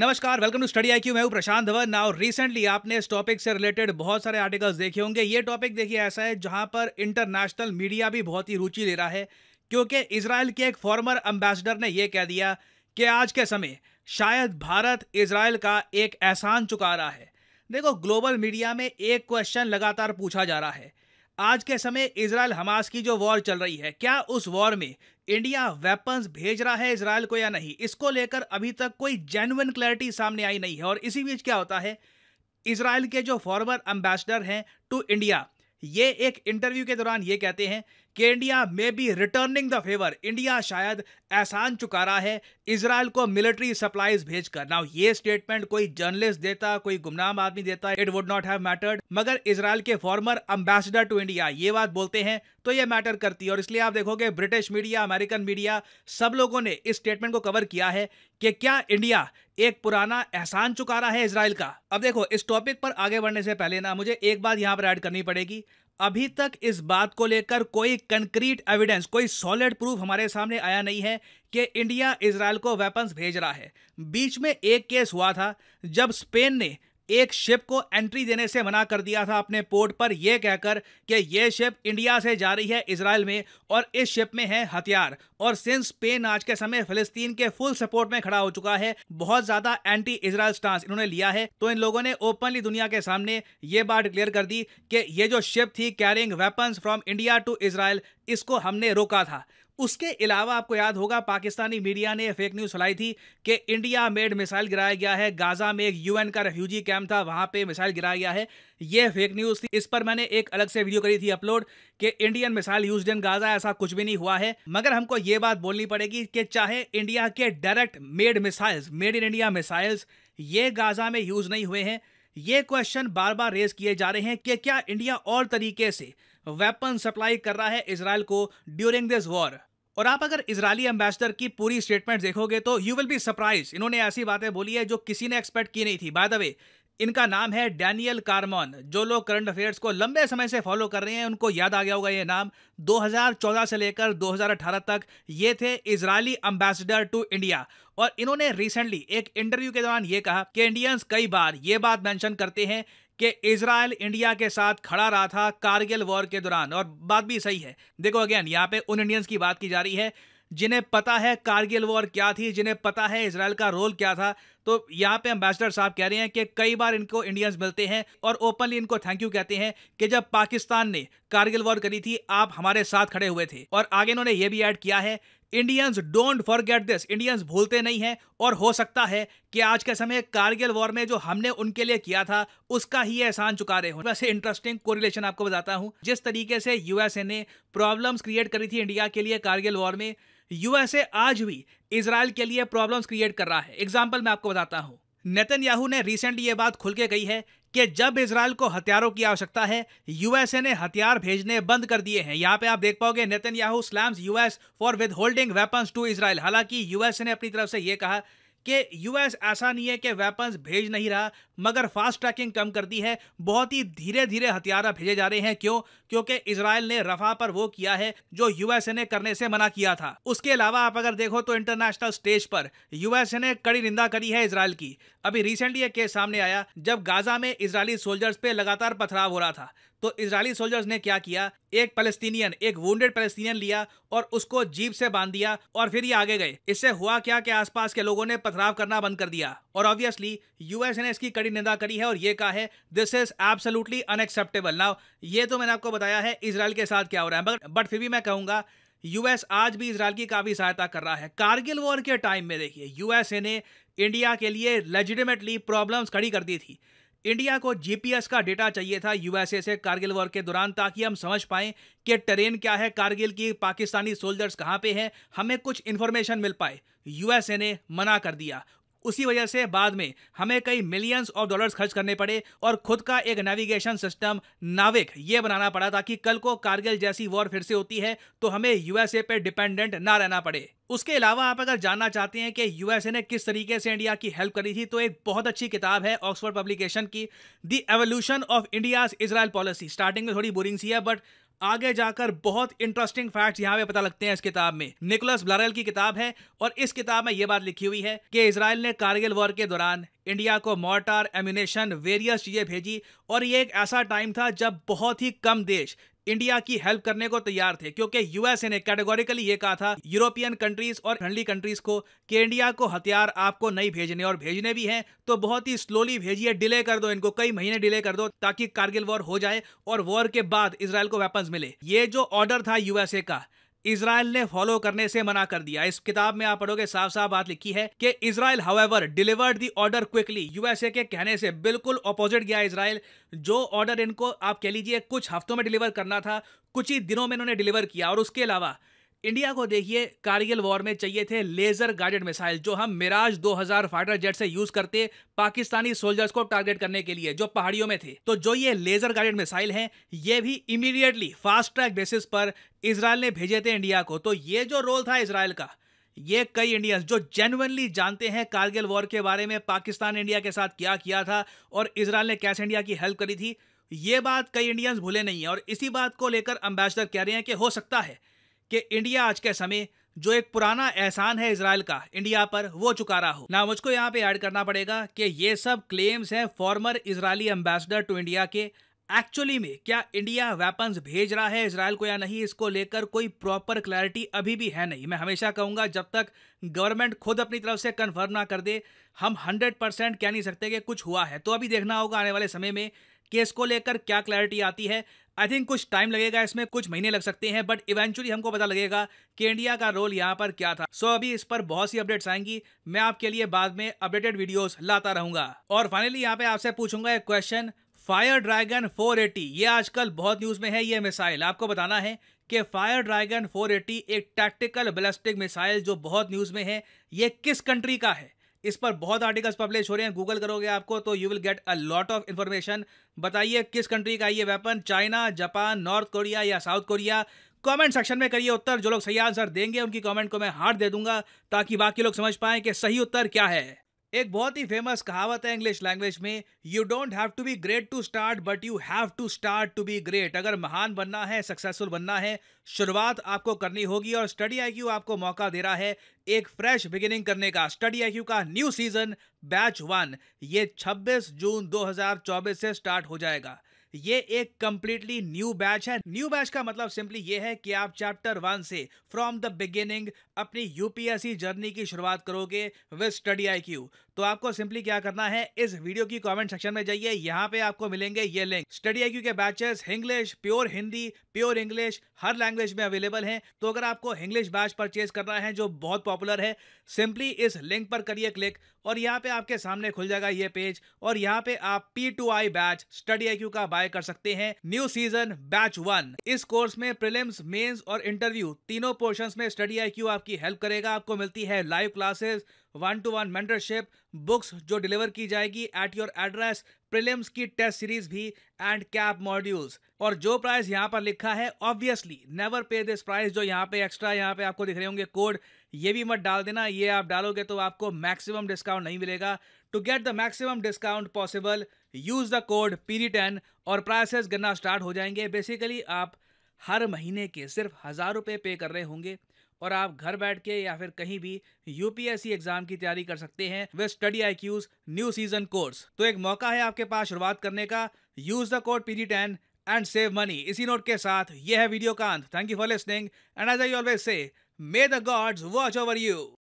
नमस्कार welcome to study आई मैं हूं प्रशांत धवन नाउ रिसेंटली आपने इस टॉपिक से रिलेटेड बहुत सारे आर्टिकल्स देखे होंगे ये टॉपिक देखिए ऐसा है जहां पर इंटरनेशनल मीडिया भी बहुत ही रुचि ले रहा है क्योंकि इसराइल के एक फॉर्मर अम्बेसडर ने यह कह दिया कि आज के समय शायद भारत इसराइल का एक एहसान चुका रहा है देखो ग्लोबल मीडिया में एक क्वेश्चन लगातार पूछा जा रहा है आज के समय इसराइल हमास की जो वॉर चल रही है क्या उस वॉर में इंडिया वेपन्स भेज रहा है इसराइल को या नहीं इसको लेकर अभी तक कोई जेन्युन क्लैरिटी सामने आई नहीं है और इसी बीच क्या होता है इसराइल के जो फॉर्मर एम्बेसडर हैं टू इंडिया ये एक इंटरव्यू के दौरान ये कहते हैं कि India may be returning the favour India शायद एहसान चुका रहा है इसराइल को मिलिट्री सप्लाईज भेजकर नाउ ये स्टेटमेंट कोई जर्नलिस्ट देता कोई गुमनाम आदमी देता it would not have mattered मगर इसराइल के फॉर्मर अम्बेसडर टू इंडिया ये बात बोलते हैं तो ये मैटर करती है और इसलिए आप देखोगे ब्रिटिश मीडिया अमेरिकन मीडिया सब लोगों ने इस स्टेटमेंट को कवर किया है कि क्या इंडिया एक पुराना एहसान चुका रहा है इसराइल का अब देखो इस टॉपिक पर आगे बढ़ने से पहले ना मुझे एक बात यहां पर ऐड करनी पड़ेगी अभी तक इस बात को लेकर कोई कंक्रीट एविडेंस कोई सॉलिड प्रूफ हमारे सामने आया नहीं है कि इंडिया इसराइल को वेपन्स भेज रहा है बीच में एक केस हुआ था जब स्पेन ने एक शिप को एंट्री देने से मना कर दिया था अपने पोर्ट पर यह कहकर कि यह शिप इंडिया से जा रही है इसराइल में और इस शिप में है हथियार और सिंस स्पेन आज के समय फिलिस्तीन के फुल सपोर्ट में खड़ा हो चुका है बहुत ज्यादा एंटी इसराइल स्टांस इन्होंने लिया है तो इन लोगों ने ओपनली दुनिया के सामने ये बात डिक्लेयर कर दी कि ये जो शिप थी carrying weapons from India to Israel इसको हमने रोका था उसके अलावा आपको याद होगा पाकिस्तानी मीडिया ने फेक न्यूज फैलाई थी कि इंडिया मेड मिसाइल गिराया गया है गाजा में एक यूएन का रेफ्यूजी कैंप था वहां पे मिसाइल गिराया गया है ये फेक न्यूज थी इस पर मैंने एक अलग से वीडियो करी थी अपलोड कि Indian missile use in Gaza ऐसा कुछ भी नहीं हुआ है मगर हमको ये बात बोलनी पड़ेगी कि चाहे इंडिया के direct made missiles made in India missiles ये गाजा में यूज नहीं हुए हैं ये क्वेश्चन बार बार रेज किए जा रहे हैं कि क्या इंडिया और तरीके से वेपन सप्लाई कर रहा है इसराइल को ड्यूरिंग दिस वॉर और आप अगर इसराइली एम्बेसडर की पूरी स्टेटमेंट देखोगे तो यू विल बी सरप्राइज इन्होंने ऐसी बातें बोली है जो किसी ने एक्सपेक्ट की नहीं थी बाय द वे इनका नाम है डैनियल कारमोन जो लोग करंट अफेयर्स को लंबे समय से फॉलो कर रहे हैं उनको याद आ गया होगा ये नाम 2014 से लेकर 2018 तक ये थे इजरायली अम्बेसडर टू इंडिया और इन्होंने रिसेंटली एक इंटरव्यू के दौरान ये कहा कि इंडियंस कई बार ये बात मेंशन करते हैं कि इसराइल इंडिया के साथ खड़ा रहा था कारगिल वॉर के दौरान और बात भी सही है देखो अगेन यहाँ पे उन इंडियंस की बात की जा रही है जिन्हें पता है कारगिल वॉर क्या थी जिन्हें पता है इसराइल का रोल क्या था तो यहाँ पे एम्बेसडर साहब कह रहे हैं कि कई बार इनको इंडियंस मिलते हैं और ओपनली इनको थैंक यू कहते हैं कि जब पाकिस्तान ने कारगिल वॉर करी थी आप हमारे साथ खड़े हुए थे और आगे इन्होंने ये भी ऐड किया है Indians don't forget this Indians भूलते नहीं हैं और हो सकता है कि आज के समय कारगिल वॉर में जो हमने उनके लिए किया था उसका ही एहसान चुका रहे हो वैसे इंटरेस्टिंग कोरिलेशन आपको बताता हूं जिस तरीके से यूएसए ने प्रॉब्लम्स क्रिएट करी थी इंडिया के लिए कारगिल वॉर में यूएसए आज भी इसराइल के लिए प्रॉब्लम्स क्रिएट कर रहा है एग्जाम्पल मैं आपको बताता हूँ नेतन्याहू ने रिसेंटली ये बात खुल के कही है कि जब इसराइल को हथियारों की आवश्यकता है यूएसए ने हथियार भेजने बंद कर दिए हैं यहाँ पे आप देख पाओगे Netanyahu slams US for withholding weapons to Israel हालांकि यूएसए ने अपनी तरफ से यह कहा कि यूएस ऐसा नहीं है कि वेपन्स भेज नहीं रहा मगर फास्ट ट्रैकिंग कम कर दी है बहुत ही धीरे धीरे हथियार भेजे जा रहे हैं क्यों क्योंकि इसराइल ने रफा पर वो किया है जो यूएसए ने करने से मना किया था उसके अलावा आप अगर देखो तो इंटरनेशनल स्टेज पर यूएसए ने कड़ी निंदा करी है इसराइल की अभी रिसेंटली एक केस सामने आया जब गाजा में इसराइली सोल्जर्स पे लगातार पथराव हो रहा था तो इसराइली सोल्जर्स ने क्या किया एक फलस्तीनियन एक वेड पैलेस्तीनियन लिया और उसको जीप से बांध दिया और फिर ये आगे गए इससे हुआ क्या कि आसपास के लोगों ने पथराव करना बंद कर दिया और ऑब्वियसली यूएस ने इसकी कड़ी निंदा करी है और ये कहा है this is absolutely unacceptable now ये तो मैंने आपको बताया है इसराइल के साथ क्या हो रहा है बट बट फिर भी मैं कहूंगा यूएस आज भी इसराइल की काफ़ी सहायता कर रहा है कारगिल वॉर के टाइम में देखिए यूएसए ने इंडिया के लिए लेजिटिमेटली प्रॉब्लम्स खड़ी कर दी थी इंडिया को जीपीएस का डेटा चाहिए था यूएसए से कारगिल वॉर के दौरान ताकि हम समझ पाएं कि ट्रेन क्या है कारगिल की पाकिस्तानी सोल्जर्स कहां पे हैं हमें कुछ इन्फॉर्मेशन मिल पाए यूएसए ने मना कर दिया उसी वजह से बाद में हमें कई मिलियंस ऑफ डॉलर्स खर्च करने पड़े और खुद का एक नेविगेशन सिस्टम नाविक ये बनाना पड़ा ताकि कल को कारगिल जैसी वॉर फिर से होती है तो हमें यूएसए पर डिपेंडेंट ना रहना पड़े उसके अलावा आप अगर जानना चाहते हैं कि यूएसए ने किस तरीके से इंडिया की हेल्प करी थी तो एक बहुत अच्छी किताब है ऑक्सफोर्ड पब्लिकेशन की the evolution of India's Israel policy starting में थोड़ी बोरिंग सी है बट आगे जाकर बहुत इंटरेस्टिंग फैक्ट्स यहाँ पे पता लगते हैं इस किताब में निकोलस ब्लारेल की किताब है और इस किताब में ये बात लिखी हुई है कि इसराइल ने कारगिल वॉर के दौरान इंडिया को मोर्टार एम्यूनेशन वेरियस चीज़ें भेजी और ये एक ऐसा टाइम था जब बहुत ही कम देश इंडिया की हेल्प करने को तैयार थे क्योंकि यूएसए ने कैटेगोरिकली ये कहा था यूरोपियन कंट्रीज और फ्रेंडली कंट्रीज को कि इंडिया को हथियार आपको नहीं भेजने और भेजने भी हैं तो बहुत ही स्लोली भेजिए डिले कर दो इनको कई महीने डिले कर दो ताकि कारगिल वॉर हो जाए और वॉर के बाद इसराइल को वेपन्स मिले ये जो ऑर्डर था यूएसए का इसराइल ने फॉलो करने से मना कर दिया इस किताब में आप पढ़ोगे साफ साफ बात लिखी है कि Israel however delivered the order quickly USA के कहने से बिल्कुल अपोजिट गया इसराइल जो ऑर्डर इनको आप कह लीजिए कुछ हफ्तों में डिलीवर करना था कुछ ही दिनों में इन्होंने डिलीवर किया और उसके अलावा इंडिया को देखिए कारगिल वॉर में चाहिए थे लेजर गाइडेड मिसाइल जो हम मिराज 2000 फाइटर जेट से यूज करते पाकिस्तानी सोल्जर्स को टारगेट करने के लिए जो पहाड़ियों में थे तो जो ये लेजर गाइडेड मिसाइल हैं ये भी इमीडिएटली फास्ट ट्रैक बेसिस पर इसराइल ने भेजे थे इंडिया को तो ये जो रोल था इसराइल का ये कई इंडियंस जो जेनुअनली जानते हैं कारगिल वॉर के बारे में पाकिस्तान इंडिया के साथ क्या किया था और इसराइल ने कैसे इंडिया की हेल्प करी थी ये बात कई इंडियंस भूले नहीं है और इसी बात को लेकर अम्बेसडर कह रहे हैं कि हो सकता है कि इंडिया आज के समय जो एक पुराना एहसान है इसराइल का इंडिया पर वो चुका रहा हो ना मुझको यहाँ पे ऐड करना पड़ेगा कि ये सब क्लेम्स हैं former Israeli ambassador to India के एक्चुअली में क्या इंडिया वेपन्स भेज रहा है इसराइल को या नहीं इसको लेकर कोई प्रॉपर क्लैरिटी अभी भी है नहीं मैं हमेशा कहूंगा जब तक गवर्नमेंट खुद अपनी तरफ से कन्फर्म ना कर दे हम 100 परसेंट कह नहीं सकते कि कुछ हुआ है तो अभी देखना होगा आने वाले समय में केस को लेकर क्या क्लैरिटी आती है आई थिंक कुछ टाइम लगेगा इसमें कुछ महीने लग सकते हैं बट इवेंचुअली हमको पता लगेगा कि इंडिया का रोल यहाँ पर क्या था सो so अभी इस पर बहुत सी अपडेट्स आएंगी मैं आपके लिए बाद में अपडेटेड वीडियोस लाता रहूंगा और फाइनली यहाँ पे आपसे पूछूंगा एक क्वेश्चन फायर ड्रैगन 480 ये आजकल बहुत न्यूज में है ये मिसाइल आपको बताना है कि फायर ड्रैगन 480 एक टैक्टिकल बैलिस्टिक मिसाइल जो बहुत न्यूज में है ये किस कंट्री का है इस पर बहुत आर्टिकल्स पब्लिश हो रहे हैं गूगल करोगे आपको तो you will get a lot of information बताइए किस कंट्री का ये weapon China Japan North Korea या साउथ कोरिया कमेंट सेक्शन में करिए उत्तर जो लोग सही आंसर देंगे उनकी कमेंट को मैं हार्ट दे दूंगा ताकि बाकी लोग समझ पाएं कि सही उत्तर क्या है एक बहुत ही फेमस कहावत है इंग्लिश लैंग्वेज में you don't have to be great to start but you have to start to be great अगर महान बनना है सक्सेसफुल बनना है शुरुआत आपको करनी होगी और स्टडी आई आपको मौका दे रहा है एक फ्रेश बिगिनिंग करने का स्टडी आई का न्यू सीजन बैच वन ये 26 जून 2024 से स्टार्ट हो जाएगा ये एक कंप्लीटली न्यू बैच है न्यू बैच का मतलब सिंपली ये है कि आप चैप्टर वन से फ्रॉम द बिगिनिंग अपनी यूपीएससी जर्नी की शुरुआत करोगे विद स्टडी आई क्यू तो आपको सिंपली क्या करना है इस वीडियो की कमेंट सेक्शन में जाइए यहाँ पे आपको मिलेंगे ये लिंक स्टडी आई के batches English pure Hindi pure English हर लैंग्वेज में अवेलेबल है तो अगर आपको इंग्लिश बैच परचेज करना है जो बहुत पॉपुलर है सिंपली इस लिंक पर करिए क्लिक और यहाँ पे आपके सामने खुल जाएगा ये पेज और यहाँ पे आप P two I batch study I का क्वालिफाई कर सकते हैं न्यू सीजन बैच वन इस कोर्स में प्रिलिम्स मेंस और इंटरव्यू तीनों पोर्शंस में स्टडी क्यू आपकी हेल्प करेगा आपको मिलती है live classes one to one mentorship books जो डिलीवर की जाएगी एट योर एड्रेस प्रीलिम्स की टेस्ट सीरीज भी एंड कैप मॉड्यूल्स और जो प्राइस यहाँ पर लिखा है obviously never pay this price जो यहाँ पे एक्स्ट्रा यहाँ पे आपको दिख रहे होंगे कोड ये भी मत डाल देना ये आप डालोगे तो आपको मैक्सिमम डिस्काउंट नहीं मिलेगा to get the maximum discount possible use the code piri ten और प्राइसेस गिरना स्टार्ट हो जाएंगे बेसिकली आप हर महीने के सिर्फ हज़ार रुपये पे कर रहे होंगे और आप घर बैठ के या फिर कहीं भी यूपीएससी एग्जाम की तैयारी कर सकते हैं with study I Q's new season course तो एक मौका है आपके पास शुरुआत करने का use the code PG ten and save money इसी नोट के साथ यह है वीडियो का अंत thank you for listening and as I always say may the gods watch over you